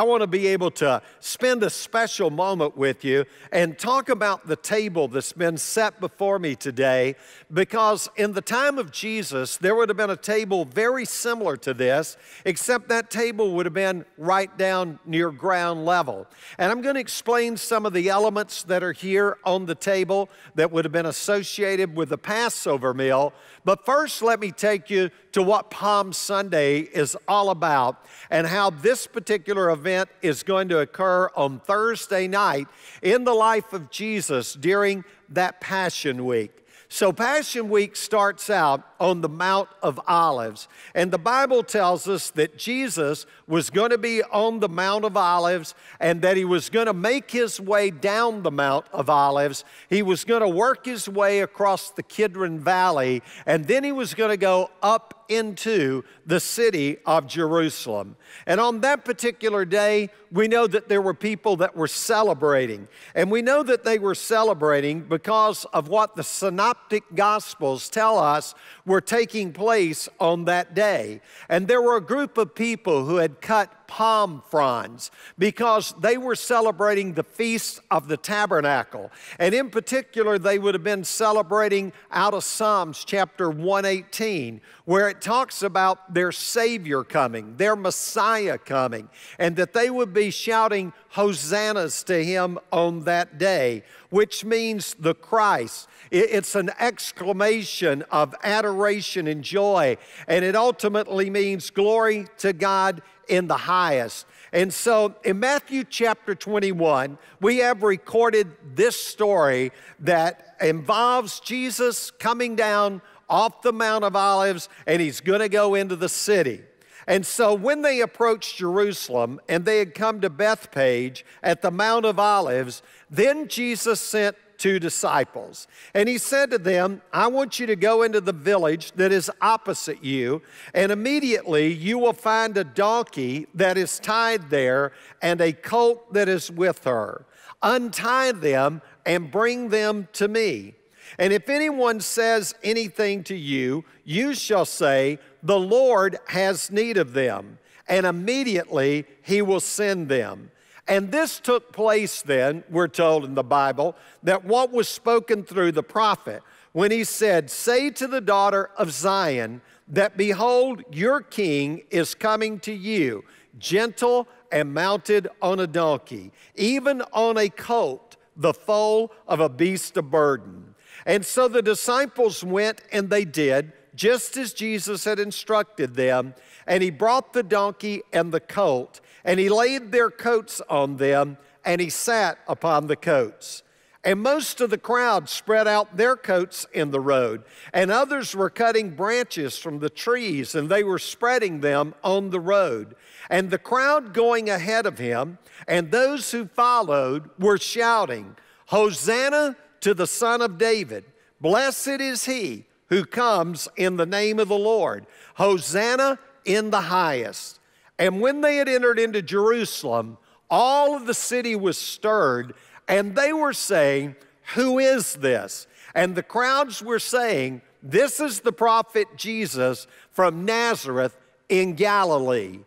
I want to be able to spend a special moment with you and talk about the table that's been set before me today because in the time of Jesus, there would have been a table very similar to this, except that table would have been right down near ground level. And I'm going to explain some of the elements that are here on the table that would have been associated with the Passover meal. But first, let me take you to what Palm Sunday is all about and how this particular event is going to occur on Thursday night in the life of Jesus during that Passion Week. So, Passion Week starts out on the Mount of Olives. And the Bible tells us that Jesus was going to be on the Mount of Olives and that he was going to make his way down the Mount of Olives. He was going to work his way across the Kidron Valley and then he was going to go up into the city of Jerusalem. And on that particular day, we know that there were people that were celebrating. And we know that they were celebrating because of what the synoptic gospels tell us were taking place on that day. And there were a group of people who had cut palm fronds because they were celebrating the Feast of the Tabernacle. And in particular, they would have been celebrating out of Psalms chapter 118, where it talks about their Savior coming, their Messiah coming, and that they would be shouting hosannas to him on that day, which means the Christ. It's an exclamation of adoration and joy, and it ultimately means glory to God in the highest. And so in Matthew chapter 21, we have recorded this story that involves Jesus coming down off the Mount of Olives and he's going to go into the city. And so when they approached Jerusalem and they had come to Bethpage at the Mount of Olives, then Jesus sent two disciples. And he said to them, I want you to go into the village that is opposite you, and immediately you will find a donkey that is tied there and a colt that is with her. Untie them and bring them to me. And if anyone says anything to you, you shall say, The Lord has need of them, and immediately he will send them. And this took place then, we're told in the Bible, that what was spoken through the prophet when he said, Say to the daughter of Zion, that behold, your king is coming to you, gentle and mounted on a donkey, even on a colt, the foal of a beast of burden. And so the disciples went and they did just as Jesus had instructed them, and he brought the donkey and the colt and he laid their coats on them, and he sat upon the coats. And most of the crowd spread out their coats in the road, and others were cutting branches from the trees, and they were spreading them on the road. And the crowd going ahead of him, and those who followed, were shouting, Hosanna to the Son of David! Blessed is he who comes in the name of the Lord! Hosanna in the highest! And when they had entered into Jerusalem, all of the city was stirred, and they were saying, Who is this? And the crowds were saying, This is the prophet Jesus from Nazareth in Galilee.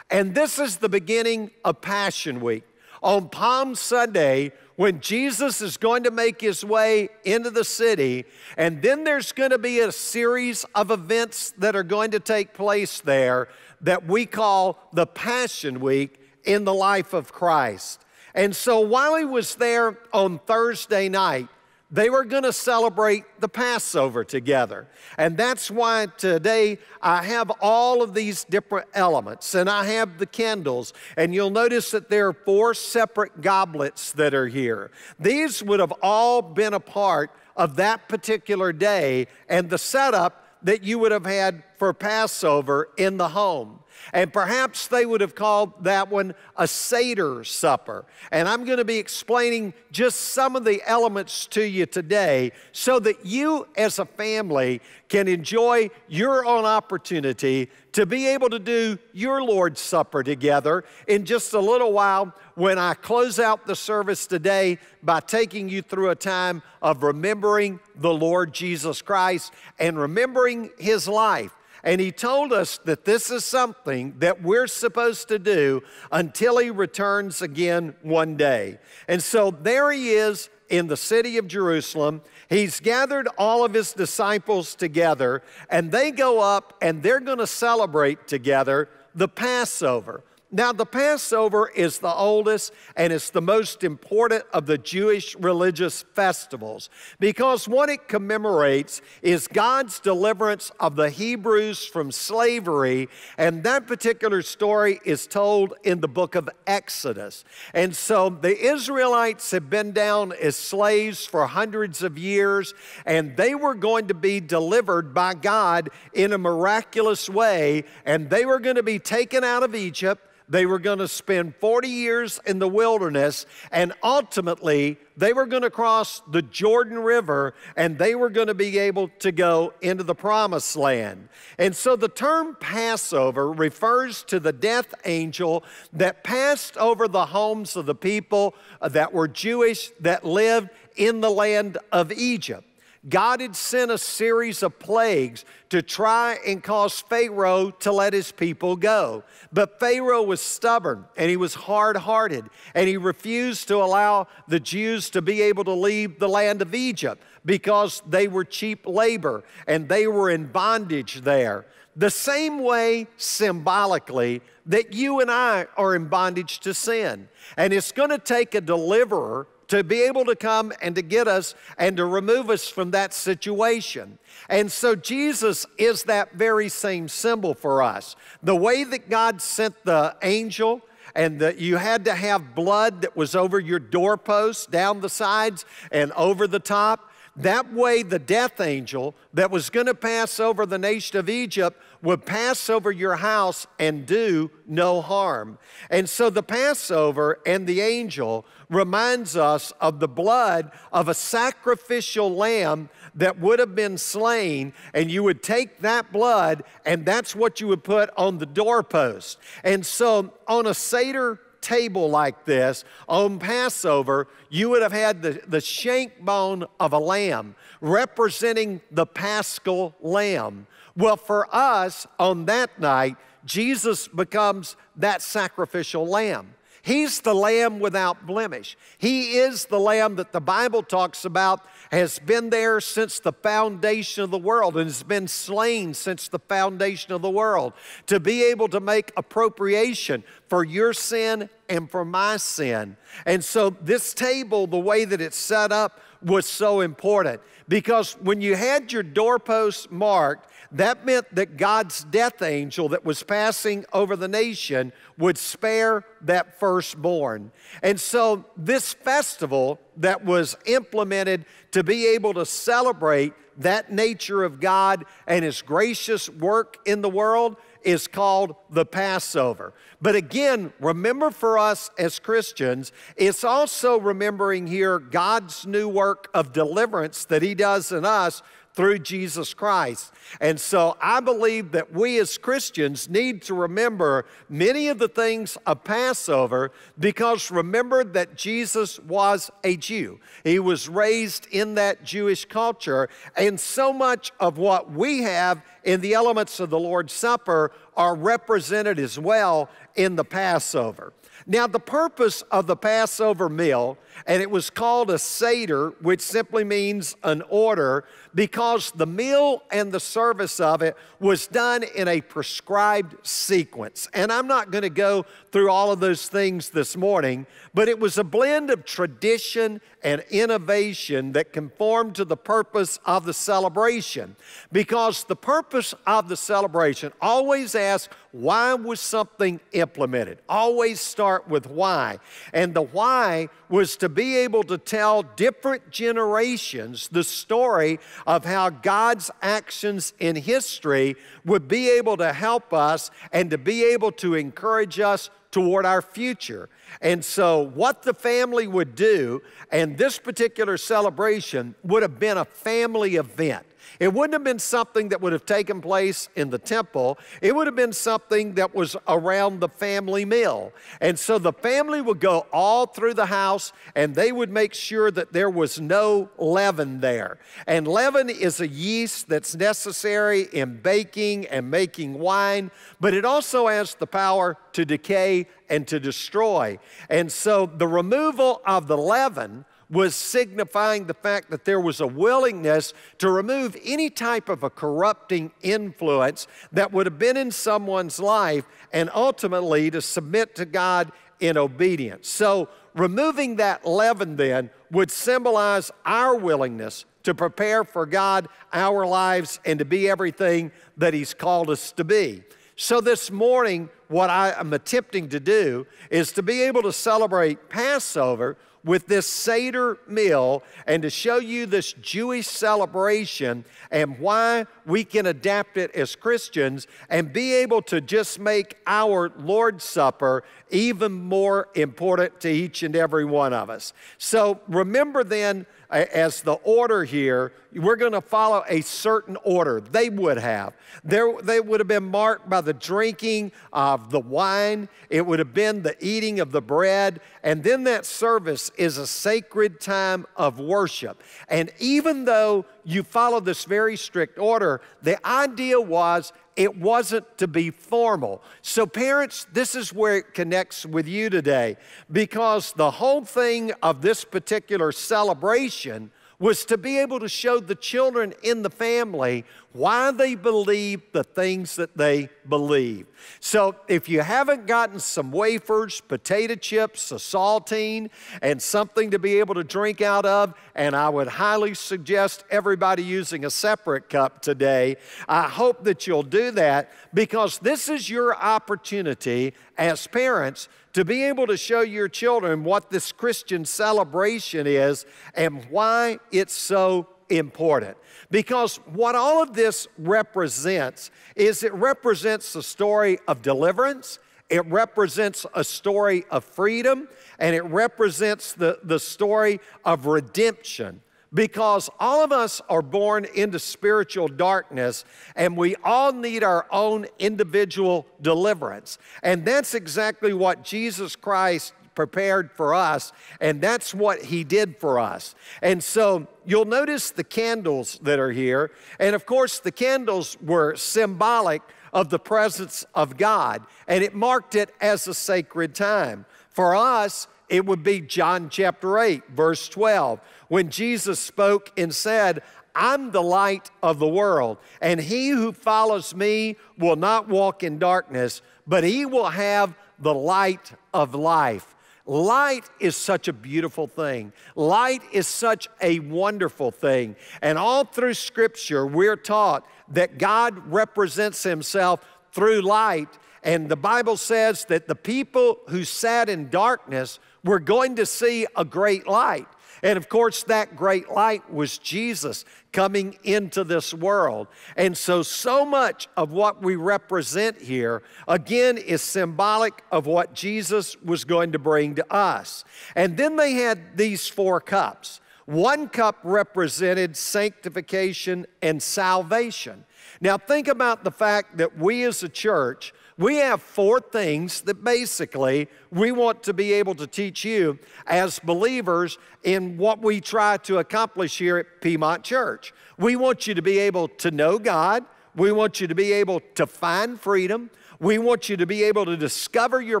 And this is the beginning of Passion Week. On Palm Sunday, when Jesus is going to make his way into the city, and then there's going to be a series of events that are going to take place there that we call the Passion Week in the life of Christ. And so while he was there on Thursday night, they were going to celebrate the Passover together. And that's why today I have all of these different elements and I have the candles. And you'll notice that there are four separate goblets that are here. These would have all been a part of that particular day and the setup that you would have had for Passover in the home. And perhaps they would have called that one a Seder supper. And I'm going to be explaining just some of the elements to you today so that you as a family can enjoy your own opportunity to be able to do your Lord's Supper together in just a little while when I close out the service today by taking you through a time of remembering the Lord Jesus Christ and remembering his life and he told us that this is something that we're supposed to do until he returns again one day. And so there he is in the city of Jerusalem. He's gathered all of his disciples together, and they go up and they're going to celebrate together the Passover. Now, the Passover is the oldest and it's the most important of the Jewish religious festivals because what it commemorates is God's deliverance of the Hebrews from slavery. And that particular story is told in the book of Exodus. And so the Israelites have been down as slaves for hundreds of years and they were going to be delivered by God in a miraculous way and they were going to be taken out of Egypt they were going to spend 40 years in the wilderness, and ultimately, they were going to cross the Jordan River and they were going to be able to go into the promised land. And so the term Passover refers to the death angel that passed over the homes of the people uh, that were Jewish that lived in the land of Egypt. God had sent a series of plagues to try and cause Pharaoh to let his people go. But Pharaoh was stubborn and he was hard hearted and he refused to allow the Jews to be able to leave the land of Egypt because they were cheap labor and they were in bondage there. The same way, symbolically, that you and I are in bondage to sin. And it's going to take a deliverer to be able to come and to get us and to remove us from that situation. And so Jesus is that very same symbol for us. The way that God sent the angel, and that you had to have blood that was over your doorposts, down the sides, and over the top. That way, the death angel that was going to pass over the nation of Egypt would pass over your house and do no harm. And so the Passover and the angel reminds us of the blood of a sacrificial lamb that would have been slain, and you would take that blood, and that's what you would put on the doorpost. And so on a Seder table like this on Passover, you would have had the, the shank bone of a lamb representing the paschal lamb. Well, for us on that night, Jesus becomes that sacrificial lamb. He's the lamb without blemish. He is the lamb that the Bible talks about has been there since the foundation of the world and has been slain since the foundation of the world to be able to make appropriation for your sin and for my sin. And so, this table, the way that it's set up, was so important because when you had your doorposts marked, that meant that God's death angel that was passing over the nation would spare that firstborn. And so, this festival that was implemented to be able to celebrate that nature of God and His gracious work in the world is called the Passover. But again, remember for us as Christians, it's also remembering here God's new work of deliverance that He does in us through Jesus Christ. And so I believe that we as Christians need to remember many of the things of Passover because remember that Jesus was a Jew. He was raised in that Jewish culture, and so much of what we have in the elements of the Lord's Supper are represented as well in the Passover. Now, the purpose of the Passover meal and it was called a Seder, which simply means an order, because the meal and the service of it was done in a prescribed sequence. And I'm not going to go through all of those things this morning, but it was a blend of tradition and innovation that conformed to the purpose of the celebration, because the purpose of the celebration always asks, why was something implemented? Always start with why. And the why was to be able to tell different generations the story of how God's actions in history would be able to help us and to be able to encourage us toward our future. And so, what the family would do, and this particular celebration would have been a family event. It wouldn't have been something that would have taken place in the temple. It would have been something that was around the family meal. And so the family would go all through the house and they would make sure that there was no leaven there. And leaven is a yeast that's necessary in baking and making wine, but it also has the power to decay and to destroy. And so the removal of the leaven was signifying the fact that there was a willingness to remove any type of a corrupting influence that would have been in someone's life and ultimately to submit to God in obedience. So, removing that leaven then would symbolize our willingness to prepare for God, our lives, and to be everything that He's called us to be. So, this morning, what I am attempting to do is to be able to celebrate Passover with this Seder meal and to show you this Jewish celebration and why we can adapt it as Christians and be able to just make our Lord's Supper even more important to each and every one of us. So remember then, as the order here, we're going to follow a certain order. They would have. There, they would have been marked by the drinking of the wine, it would have been the eating of the bread, and then that service is a sacred time of worship. And even though you follow this very strict order, the idea was it wasn't to be formal. So, parents, this is where it connects with you today because the whole thing of this particular celebration was to be able to show the children in the family why they believe the things that they believe. So if you haven't gotten some wafers, potato chips, a saltine, and something to be able to drink out of, and I would highly suggest everybody using a separate cup today, I hope that you'll do that because this is your opportunity as parents to be able to show your children what this Christian celebration is and why it's so important because what all of this represents is it represents the story of deliverance, it represents a story of freedom, and it represents the, the story of redemption because all of us are born into spiritual darkness and we all need our own individual deliverance. And that's exactly what Jesus Christ prepared for us, and that's what He did for us. And so you'll notice the candles that are here, and of course, the candles were symbolic of the presence of God, and it marked it as a sacred time. For us, it would be John chapter 8, verse 12, when Jesus spoke and said, I'm the light of the world, and he who follows me will not walk in darkness, but he will have the light of life. Light is such a beautiful thing. Light is such a wonderful thing. And all through Scripture, we're taught that God represents Himself through light. And the Bible says that the people who sat in darkness were going to see a great light. And of course, that great light was Jesus coming into this world. And so, so much of what we represent here, again, is symbolic of what Jesus was going to bring to us. And then they had these four cups. One cup represented sanctification and salvation. Now, think about the fact that we as a church we have four things that basically we want to be able to teach you as believers in what we try to accomplish here at Piedmont Church. We want you to be able to know God. We want you to be able to find freedom. We want you to be able to discover your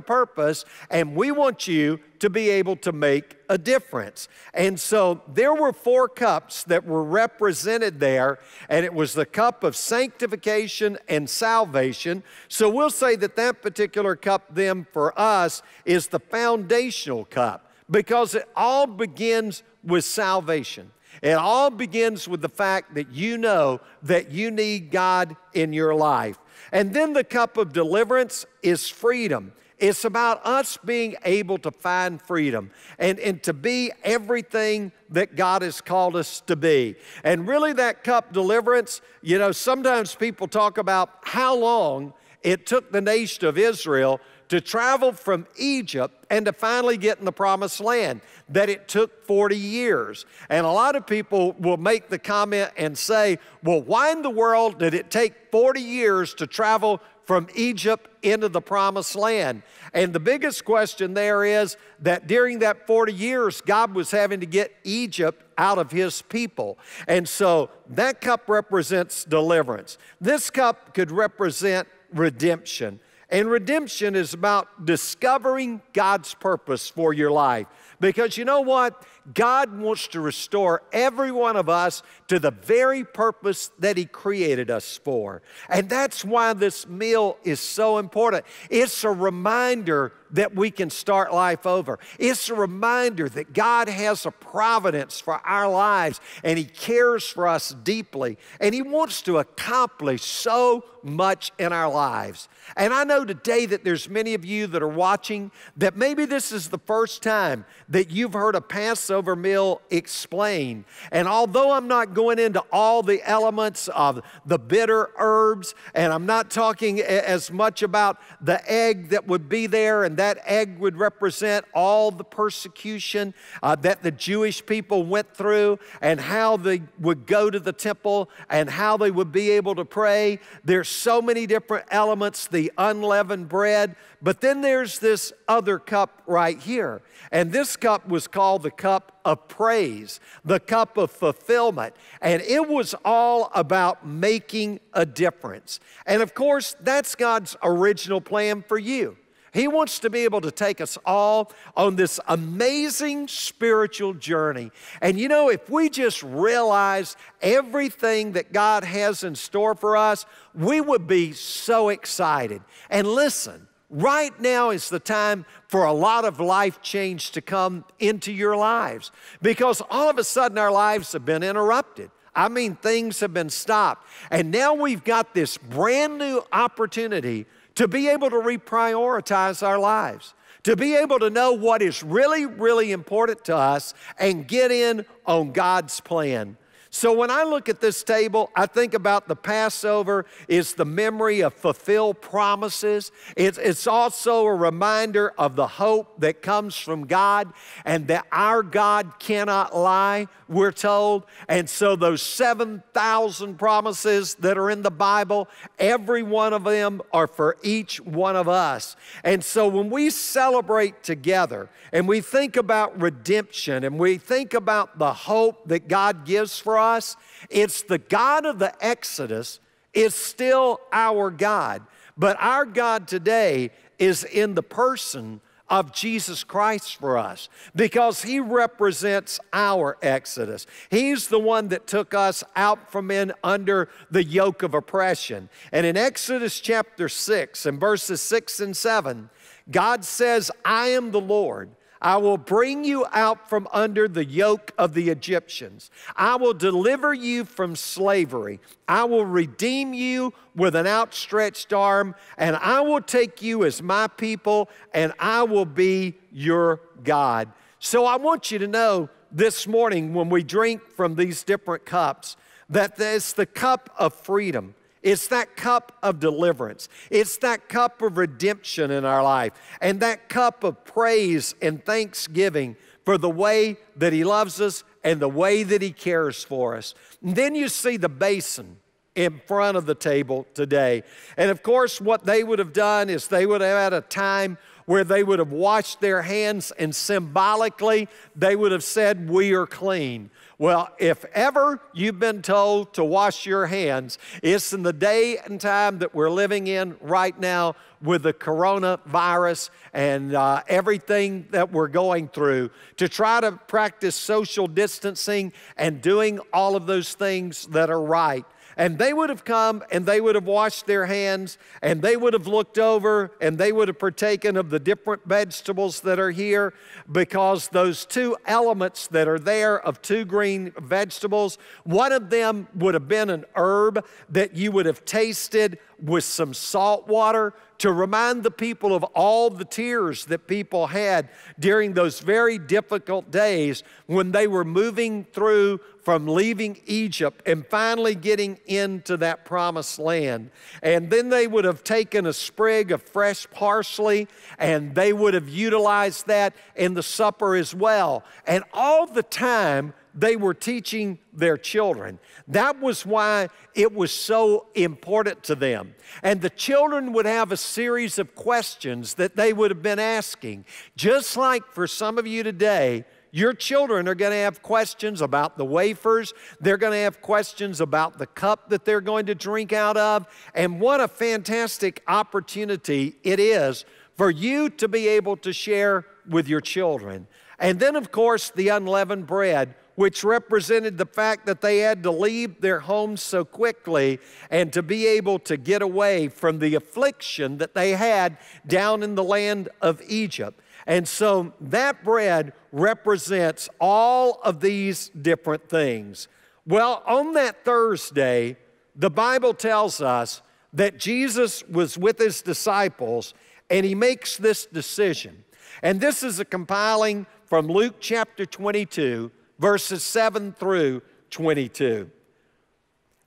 purpose, and we want you to be able to make a difference. And so there were four cups that were represented there, and it was the cup of sanctification and salvation. So we'll say that that particular cup, then, for us, is the foundational cup because it all begins with salvation. It all begins with the fact that you know that you need God in your life. And then the cup of deliverance is freedom. It's about us being able to find freedom and, and to be everything that God has called us to be. And really, that cup deliverance, you know, sometimes people talk about how long it took the nation of Israel to travel from Egypt and to finally get in the promised land, that it took 40 years. And a lot of people will make the comment and say, well, why in the world did it take 40 years to travel from Egypt into the promised land. And the biggest question there is that during that 40 years, God was having to get Egypt out of his people. And so that cup represents deliverance. This cup could represent redemption. And redemption is about discovering God's purpose for your life. Because you know what? God wants to restore every one of us to the very purpose that He created us for. And that's why this meal is so important. It's a reminder that we can start life over. It's a reminder that God has a providence for our lives and He cares for us deeply and He wants to accomplish so much in our lives. And I know today that there's many of you that are watching that maybe this is the first time that you've heard a passage Passover meal explain. And although I'm not going into all the elements of the bitter herbs, and I'm not talking as much about the egg that would be there, and that egg would represent all the persecution uh, that the Jewish people went through, and how they would go to the temple, and how they would be able to pray. There's so many different elements the unleavened bread, but then there's this other cup right here. And this cup was called the cup cup of praise, the cup of fulfillment. And it was all about making a difference. And of course, that's God's original plan for you. He wants to be able to take us all on this amazing spiritual journey. And you know, if we just realize everything that God has in store for us, we would be so excited. And listen, Right now is the time for a lot of life change to come into your lives because all of a sudden our lives have been interrupted. I mean, things have been stopped. And now we've got this brand new opportunity to be able to reprioritize our lives, to be able to know what is really, really important to us and get in on God's plan so when I look at this table, I think about the Passover. It's the memory of fulfilled promises. It's, it's also a reminder of the hope that comes from God and that our God cannot lie, we're told. And so those 7,000 promises that are in the Bible, every one of them are for each one of us. And so when we celebrate together and we think about redemption and we think about the hope that God gives for us. It's the God of the Exodus is still our God. But our God today is in the person of Jesus Christ for us because he represents our exodus. He's the one that took us out from in under the yoke of oppression. And in Exodus chapter 6 and verses 6 and 7, God says, I am the Lord I will bring you out from under the yoke of the Egyptians. I will deliver you from slavery. I will redeem you with an outstretched arm, and I will take you as my people, and I will be your God. So I want you to know this morning when we drink from these different cups that is the cup of freedom. It's that cup of deliverance. It's that cup of redemption in our life and that cup of praise and thanksgiving for the way that He loves us and the way that He cares for us. And then you see the basin in front of the table today. And of course, what they would have done is they would have had a time where they would have washed their hands and symbolically they would have said, We are clean. Well, if ever you've been told to wash your hands, it's in the day and time that we're living in right now with the coronavirus and uh, everything that we're going through to try to practice social distancing and doing all of those things that are right and they would have come and they would have washed their hands and they would have looked over and they would have partaken of the different vegetables that are here because those two elements that are there of two green vegetables, one of them would have been an herb that you would have tasted with some salt water to remind the people of all the tears that people had during those very difficult days when they were moving through from leaving Egypt and finally getting into that promised land. And then they would have taken a sprig of fresh parsley and they would have utilized that in the supper as well. And all the time, they were teaching their children. That was why it was so important to them. And the children would have a series of questions that they would have been asking. Just like for some of you today, your children are going to have questions about the wafers. They're going to have questions about the cup that they're going to drink out of. And what a fantastic opportunity it is for you to be able to share with your children. And then, of course, the unleavened bread which represented the fact that they had to leave their homes so quickly and to be able to get away from the affliction that they had down in the land of Egypt. And so that bread represents all of these different things. Well, on that Thursday, the Bible tells us that Jesus was with his disciples and he makes this decision. And this is a compiling from Luke chapter 22 verses 7 through 22.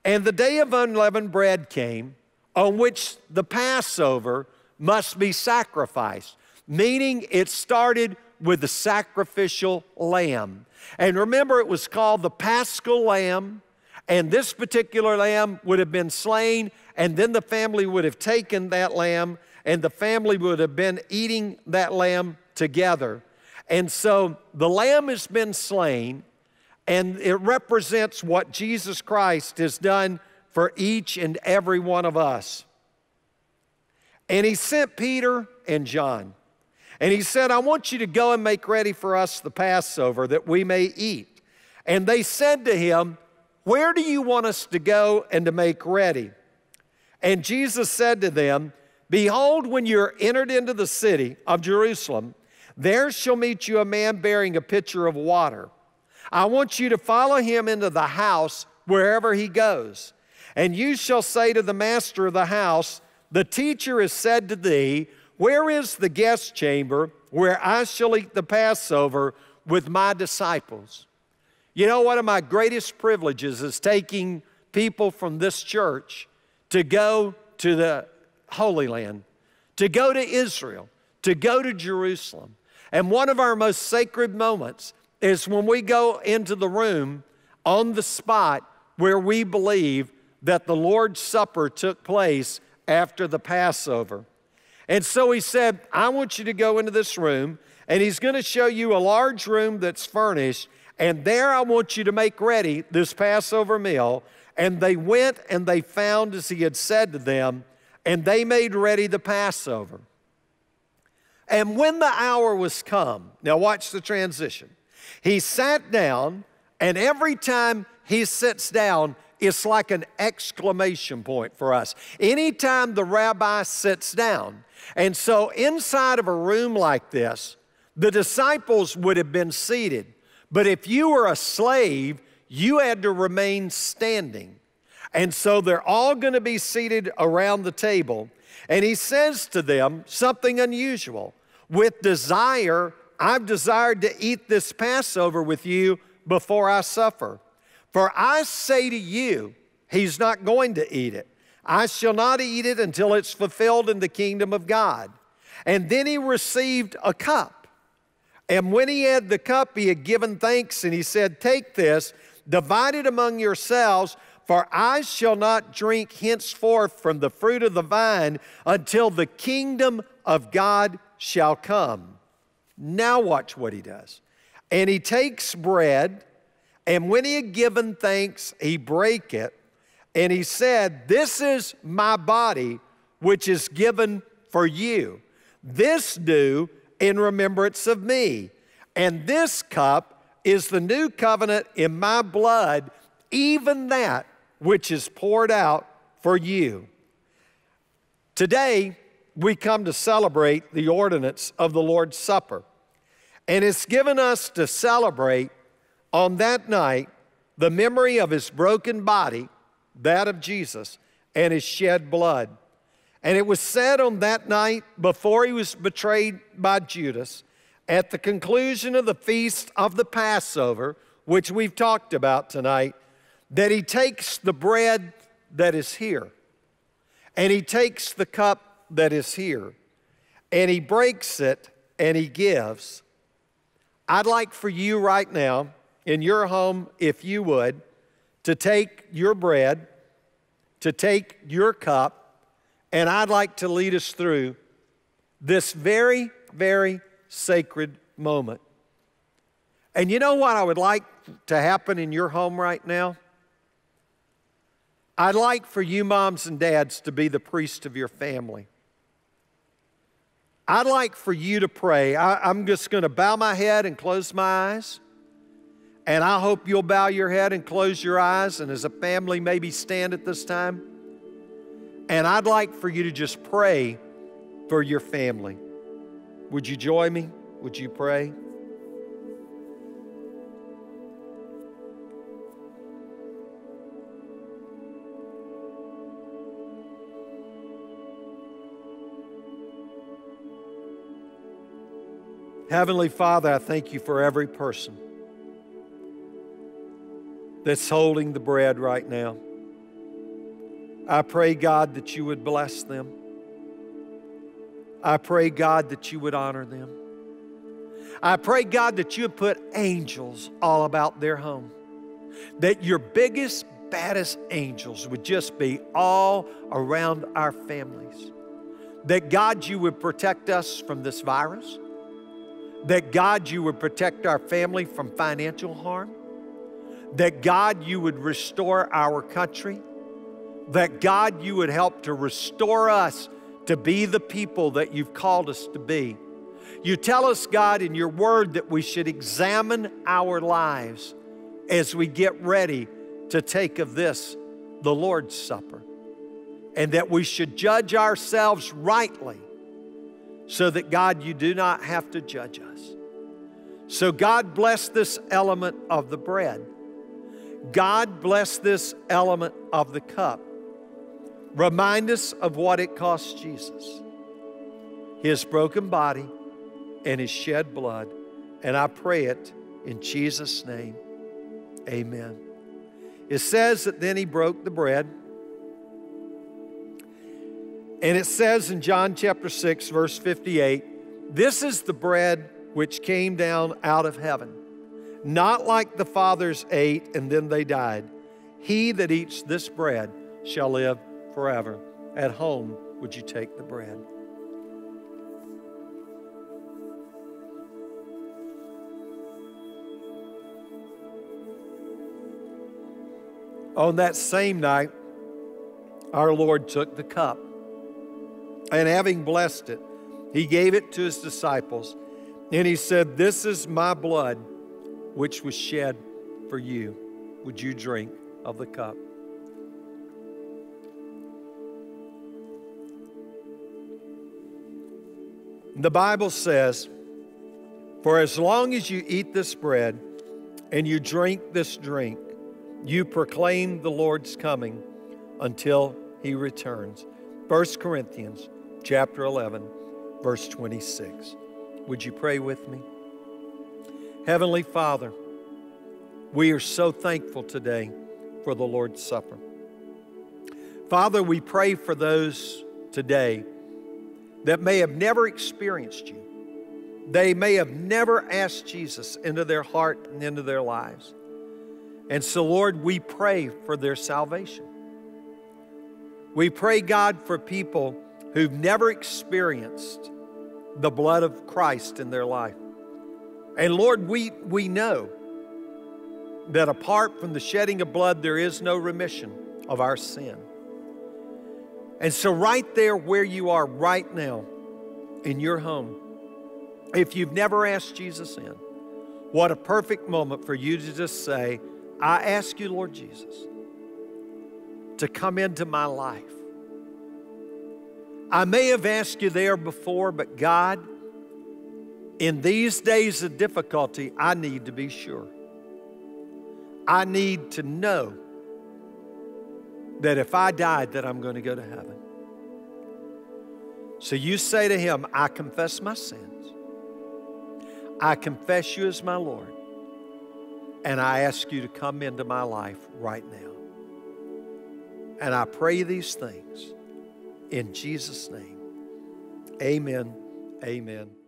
And the day of unleavened bread came, on which the Passover must be sacrificed, meaning it started with the sacrificial lamb. And remember, it was called the paschal lamb, and this particular lamb would have been slain, and then the family would have taken that lamb, and the family would have been eating that lamb together. And so the lamb has been slain, and it represents what Jesus Christ has done for each and every one of us. And he sent Peter and John. And he said, I want you to go and make ready for us the Passover that we may eat. And they said to him, Where do you want us to go and to make ready? And Jesus said to them, Behold, when you're entered into the city of Jerusalem, there shall meet you a man bearing a pitcher of water. I want you to follow him into the house wherever he goes. And you shall say to the master of the house, The teacher has said to thee, Where is the guest chamber where I shall eat the Passover with my disciples? You know, one of my greatest privileges is taking people from this church to go to the Holy Land, to go to Israel, to go to Jerusalem. And one of our most sacred moments is when we go into the room on the spot where we believe that the Lord's Supper took place after the Passover. And so he said, I want you to go into this room, and he's going to show you a large room that's furnished, and there I want you to make ready this Passover meal. And they went and they found as he had said to them, and they made ready the Passover. And when the hour was come, now watch the transition. He sat down, and every time he sits down, it's like an exclamation point for us. Anytime the rabbi sits down, and so inside of a room like this, the disciples would have been seated, but if you were a slave, you had to remain standing. And so they're all going to be seated around the table. And he says to them something unusual with desire, I've desired to eat this Passover with you before I suffer. For I say to you, he's not going to eat it. I shall not eat it until it's fulfilled in the kingdom of God. And then he received a cup. And when he had the cup, he had given thanks and he said, Take this, divide it among yourselves, for I shall not drink henceforth from the fruit of the vine until the kingdom of God shall come. Now, watch what he does. And he takes bread, and when he had given thanks, he brake it, and he said, This is my body, which is given for you. This do in remembrance of me. And this cup is the new covenant in my blood, even that which is poured out for you. Today, we come to celebrate the ordinance of the Lord's Supper. And it's given us to celebrate on that night the memory of his broken body, that of Jesus, and his shed blood. And it was said on that night before he was betrayed by Judas, at the conclusion of the feast of the Passover, which we've talked about tonight, that he takes the bread that is here, and he takes the cup that is here, and he breaks it and he gives. I'd like for you right now, in your home, if you would, to take your bread, to take your cup, and I'd like to lead us through this very, very sacred moment. And you know what I would like to happen in your home right now? I'd like for you, moms and dads, to be the priest of your family. I'd like for you to pray. I, am just going to bow my head and close my eyes. And I hope you'll bow your head and close your eyes, and as a family, maybe stand at this time. And I'd like for you to just pray for your family. Would you join me? Would you pray? Heavenly Father, I thank you for every person that's holding the bread right now. I pray, God, that you would bless them. I pray, God, that you would honor them. I pray, God, that you would put angels all about their home, that your biggest, baddest angels would just be all around our families. That God, you would protect us from this virus that God, you would protect our family from financial harm, that God, you would restore our country, that God, you would help to restore us to be the people that you've called us to be. You tell us, God, in your word that we should examine our lives as we get ready to take of this, the Lord's Supper, and that we should judge ourselves rightly so that God, you do not have to judge us. So, God bless this element of the bread. God bless this element of the cup. Remind us of what it cost Jesus his broken body and his shed blood. And I pray it in Jesus' name. Amen. It says that then he broke the bread and it says in John chapter 6, verse 58, this is the bread which came down out of heaven, not like the fathers ate and then they died. He that eats this bread shall live forever. At home, would you take the bread? On that same night, our Lord took the cup and having blessed it, he gave it to his disciples. And he said, This is my blood, which was shed for you. Would you drink of the cup? The Bible says, For as long as you eat this bread and you drink this drink, you proclaim the Lord's coming until he returns. 1 Corinthians chapter 11, verse 26. Would you pray with me? Heavenly Father, we are so thankful today for the Lord's Supper. Father, we pray for those today that may have never experienced you. They may have never asked Jesus into their heart and into their lives. And so, Lord, we pray for their salvation. We pray, God, for people who've never experienced the blood of Christ in their life. And Lord, we, we know that apart from the shedding of blood, there is no remission of our sin. And so, right there where you are right now in your home, if you've never asked Jesus in, what a perfect moment for you to just say, I ask you, Lord Jesus, to come into my life. I may have asked you there before, but God, in these days of difficulty, I need to be sure. I need to know that if I died, that I'm going to go to heaven. So you say to him, I confess my sins. I confess you as my Lord. And I ask you to come into my life right now. And I pray these things in Jesus' name. Amen. Amen.